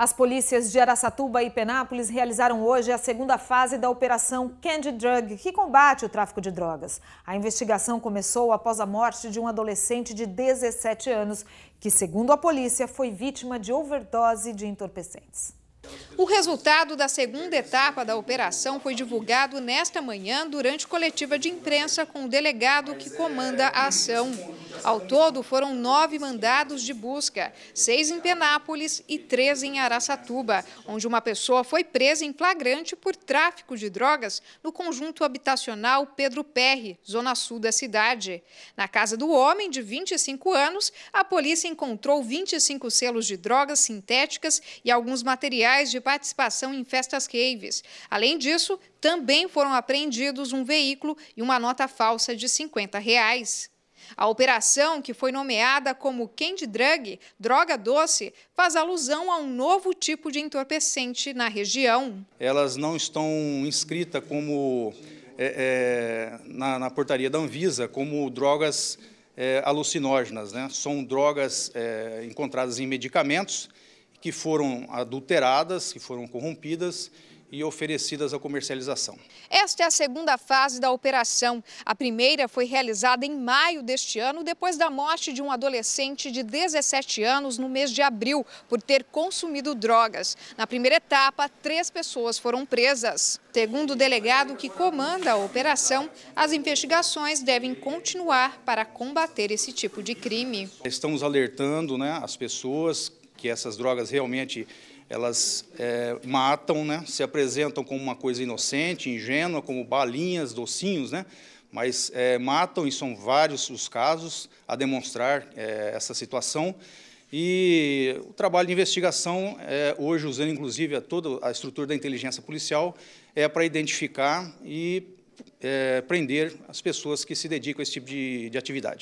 As polícias de Araçatuba e Penápolis realizaram hoje a segunda fase da Operação Candy Drug, que combate o tráfico de drogas. A investigação começou após a morte de um adolescente de 17 anos, que, segundo a polícia, foi vítima de overdose de entorpecentes. O resultado da segunda etapa da operação foi divulgado nesta manhã durante coletiva de imprensa com o delegado que comanda a ação. Ao todo, foram nove mandados de busca, seis em Penápolis e três em Araçatuba, onde uma pessoa foi presa em flagrante por tráfico de drogas no conjunto habitacional Pedro Perry, zona sul da cidade. Na casa do homem, de 25 anos, a polícia encontrou 25 selos de drogas sintéticas e alguns materiais de participação em festas caves. Além disso, também foram apreendidos um veículo e uma nota falsa de 50 reais. A operação, que foi nomeada como Candy Drug, droga doce, faz alusão a um novo tipo de entorpecente na região. Elas não estão inscritas como é, é, na, na, portaria da Anvisa como drogas é, alucinógenas, né? São drogas é, encontradas em medicamentos que foram adulteradas, que foram corrompidas e oferecidas à comercialização. Esta é a segunda fase da operação. A primeira foi realizada em maio deste ano, depois da morte de um adolescente de 17 anos no mês de abril, por ter consumido drogas. Na primeira etapa, três pessoas foram presas. Segundo o delegado que comanda a operação, as investigações devem continuar para combater esse tipo de crime. Estamos alertando né, as pessoas que essas drogas realmente elas é, matam, né? se apresentam como uma coisa inocente, ingênua, como balinhas, docinhos, né? mas é, matam, e são vários os casos a demonstrar é, essa situação. E o trabalho de investigação, hoje, usando inclusive a toda a estrutura da inteligência policial, é para identificar e prender as pessoas que se dedicam a esse tipo de, de atividade.